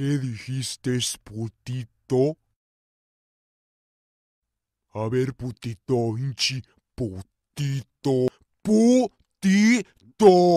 ¿Qué dijiste, putito? A ver, putito, hinchi, putito, putito.